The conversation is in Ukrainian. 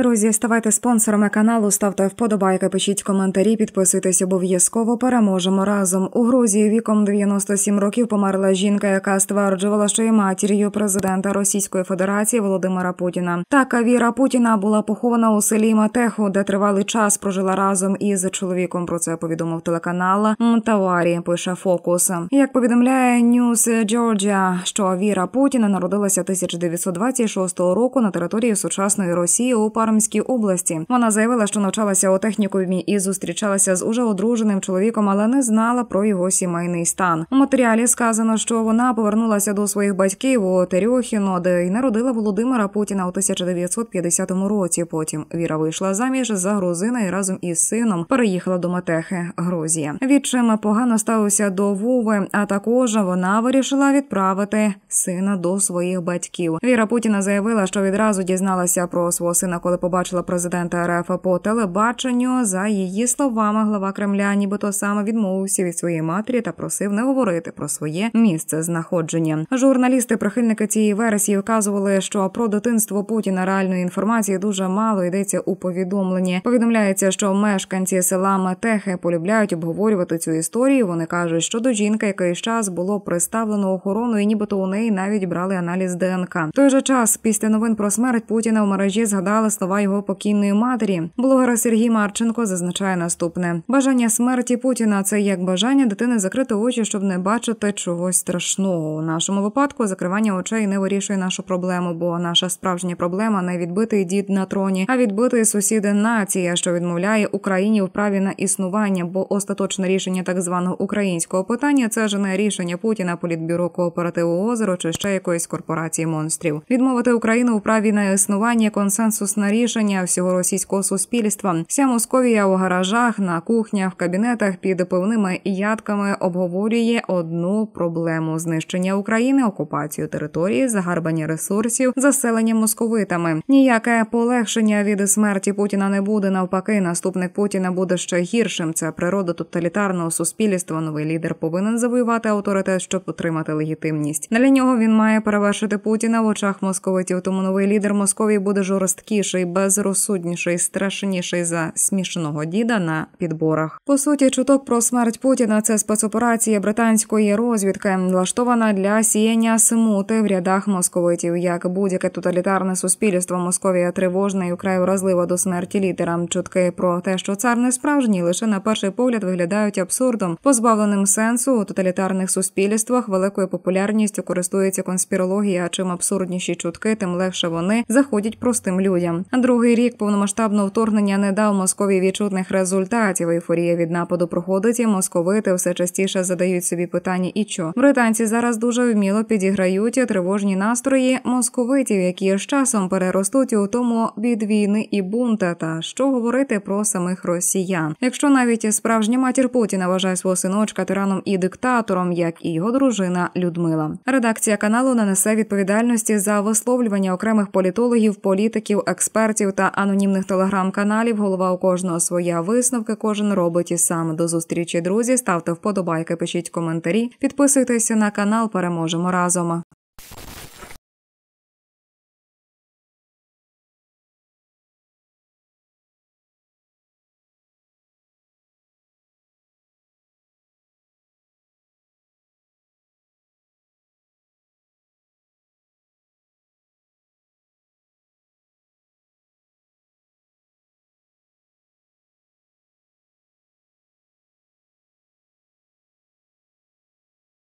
Друзі, ставайте спонсорами каналу, ставте вподобайки, пишіть коментарі, підписуйтесь обов'язково. Переможемо разом. У Грузії віком 97 років померла жінка, яка стверджувала, що є матір'ю президента Російської Федерації Володимира Путіна. Така віра Путіна була похована у селі Матеху, де тривалий час прожила разом із чоловіком. Про це повідомив телеканал Мтаварі. Пише Фокус. Як повідомляє News Джорджія, що Віра Путіна народилася 1926 року на території сучасної Росії у пар. Армській області. Вона заявила, що навчалася у технікумі і зустрічалася з уже одруженим чоловіком, але не знала про його сімейний стан. У матеріалі сказано, що вона повернулася до своїх батьків у Терьохіно, де й народила Володимира Путіна у 1950 році. Потім Віра вийшла заміж за грузина і разом із сином переїхала до Матехи Грузія Відчим погано ставився до Вови, а також вона вирішила відправити сина до своїх батьків. Віра Путіна заявила, що відразу дізналася про свого сина, коли побачила президента РФ по телебаченню. За її словами, глава Кремля, нібито саме відмовився від своєї матері та просив не говорити про своє місце знаходження. Журналісти, прихильники цієї версії, вказували, що про дитинство Путіна реальної інформації дуже мало йдеться у повідомленні. Повідомляється, що мешканці села Метехи полюбляють обговорювати цю історію. Вони кажуть, що до жінки якийсь час було приставлено охорону, і нібито у неї навіть брали аналіз ДНК. В Той же час після новин про смерть Путіна в мережі згадали слова слова його покійної матері. Блогер Сергій Марченко зазначає наступне: бажання смерті Путіна це як бажання дитини закрити очі, щоб не бачити чогось страшного. У нашому випадку закривання очей не вирішує нашу проблему, бо наша справжня проблема не відбитий дід на троні, а відбитий сусіди нація, що відмовляє Україні в праві на існування, бо остаточне рішення так званого українського питання це ж не рішення Путіна, політбюро кооперативу озеро чи ще якоїсь корпорації монстрів. Відмовити Україну в праві на існування консенсусне рішення всього російського суспільства. Вся Московія у гаражах, на кухнях, в кабінетах під пивними ядками обговорює одну проблему знищення України, окупацію території, загарбання ресурсів, заселення московитами. Ніяке полегшення від смерті Путіна не буде. Навпаки, наступник Путіна буде ще гіршим. Це природа тоталітарного суспільства. Новий лідер повинен завоювати авторитет, щоб отримати легітимність. Для нього він має перевершити Путіна в очах московитів. Тому новий лідер Московії буде жорсткіший розумніший, безрозсудніший, страшніший за смішного діда на підборах. По суті, чуток про смерть Путіна це спецоперація британської розвідки, влаштована для сіяння смути в рядах московитів. Як будь-яке тоталітарне суспільство, Московія тривожна і украй вразлива до смерті літерам. Чутки про те, що цар не справжній, лише на перший погляд виглядають абсурдом, позбавленим сенсу у тоталітарних суспільствах великою популярністю користується конспірологія. Чим абсурдніші чутки, тим легше вони заходять простим людям. Другий рік повномасштабного вторгнення не дав Москові відчутних результатів. Ейфорія від нападу проходить і московити все частіше задають собі питання. І що британці зараз дуже вміло підіграють тривожні настрої московитів, які з часом переростуть у тому від війни і бунта. Та що говорити про самих росіян? Якщо навіть справжня матір Путіна вважає свого синочка тираном і диктатором, як і його дружина Людмила, редакція каналу нанесе відповідальності за висловлювання окремих політологів, політиків, експертів експертів та анонімних телеграм-каналів. Голова у кожного своя висновки. Кожен робить і сам до зустрічі. Друзі, ставте вподобайки, пишіть коментарі, підписуйтесь на канал. Переможемо разом.